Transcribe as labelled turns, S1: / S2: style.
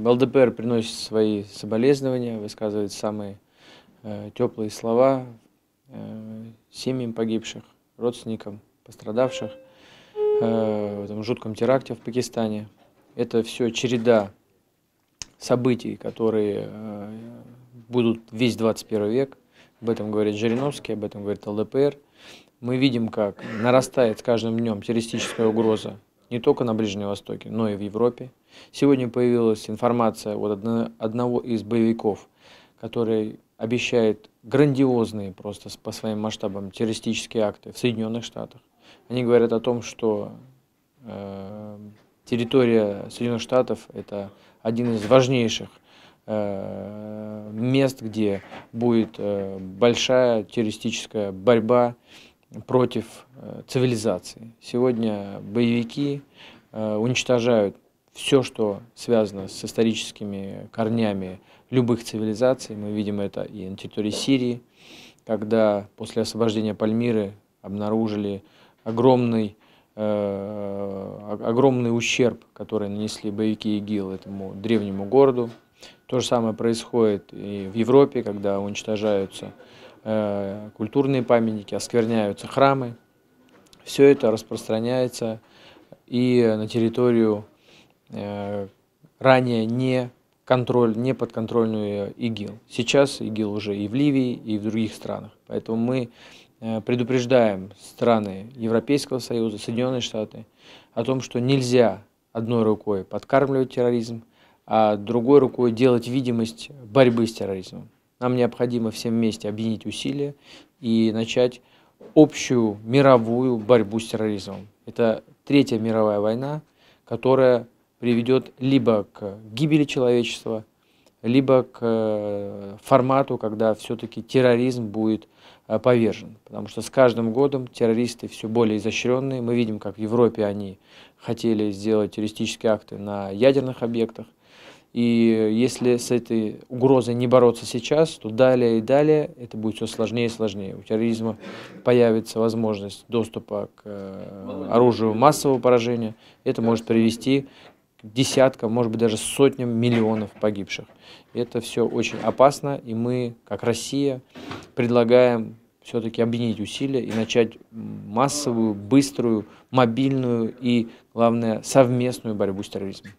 S1: ЛДПР приносит свои соболезнования, высказывает самые э, теплые слова э, семьям погибших, родственникам пострадавших э, в этом жутком теракте в Пакистане. Это все череда событий, которые э, будут весь 21 век. Об этом говорит Жириновский, об этом говорит ЛДПР. Мы видим, как нарастает с каждым днем террористическая угроза не только на Ближнем Востоке, но и в Европе. Сегодня появилась информация от одного из боевиков, который обещает грандиозные просто по своим масштабам террористические акты в Соединенных Штатах. Они говорят о том, что э, территория Соединенных Штатов это один из важнейших э, мест, где будет э, большая террористическая борьба против э, цивилизации. Сегодня боевики э, уничтожают все, что связано с историческими корнями любых цивилизаций. Мы видим это и на территории Сирии, когда после освобождения Пальмиры обнаружили огромный, э, огромный ущерб, который нанесли боевики ИГИЛ этому древнему городу. То же самое происходит и в Европе, когда уничтожаются Э, культурные памятники, оскверняются храмы. Все это распространяется и на территорию э, ранее не контроль, не подконтрольную ИГИЛ. Сейчас ИГИЛ уже и в Ливии, и в других странах. Поэтому мы э, предупреждаем страны Европейского Союза, Соединенные Штаты о том, что нельзя одной рукой подкармливать терроризм, а другой рукой делать видимость борьбы с терроризмом. Нам необходимо всем вместе объединить усилия и начать общую мировую борьбу с терроризмом. Это третья мировая война, которая приведет либо к гибели человечества, либо к э, формату, когда все-таки терроризм будет э, повержен. Потому что с каждым годом террористы все более изощренные. Мы видим, как в Европе они хотели сделать террористические акты на ядерных объектах. И если с этой угрозой не бороться сейчас, то далее и далее это будет все сложнее и сложнее. У терроризма появится возможность доступа к э, оружию массового поражения. Это может привести к десяткам, может быть даже сотням миллионов погибших. Это все очень опасно, и мы, как Россия, предлагаем все-таки объединить усилия и начать массовую, быструю, мобильную и, главное, совместную борьбу с терроризмом.